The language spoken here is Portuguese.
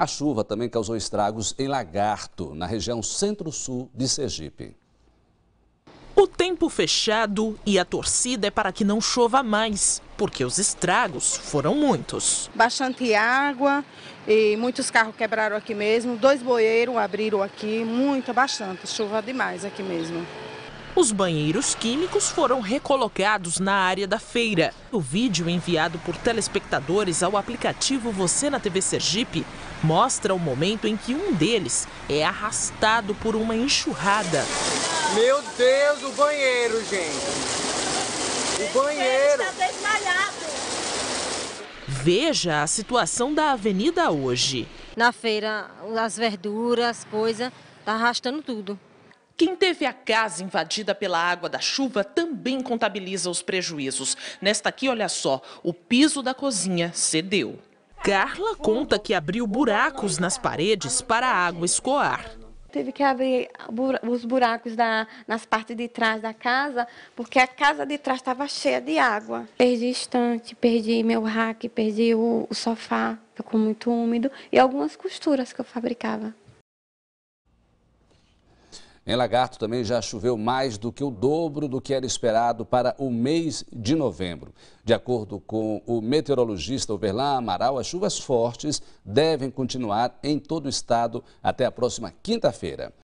A chuva também causou estragos em Lagarto, na região centro-sul de Sergipe. O tempo fechado e a torcida é para que não chova mais, porque os estragos foram muitos. Bastante água e muitos carros quebraram aqui mesmo, dois boeiros abriram aqui, muito, bastante, chuva demais aqui mesmo. Os banheiros químicos foram recolocados na área da feira. O vídeo enviado por telespectadores ao aplicativo Você na TV Sergipe mostra o momento em que um deles é arrastado por uma enxurrada. Meu Deus, o banheiro, gente! O banheiro! Está desmalhado! Veja a situação da avenida hoje. Na feira, as verduras, coisa, tá arrastando tudo. Quem teve a casa invadida pela água da chuva também contabiliza os prejuízos. Nesta aqui, olha só, o piso da cozinha cedeu. Carla conta que abriu buracos nas paredes para a água escoar. Teve que abrir os buracos da, nas partes de trás da casa, porque a casa de trás estava cheia de água. Perdi estante, perdi meu rack, perdi o, o sofá, ficou muito úmido, e algumas costuras que eu fabricava. Em Lagarto também já choveu mais do que o dobro do que era esperado para o mês de novembro. De acordo com o meteorologista Overlan Amaral, as chuvas fortes devem continuar em todo o estado até a próxima quinta-feira.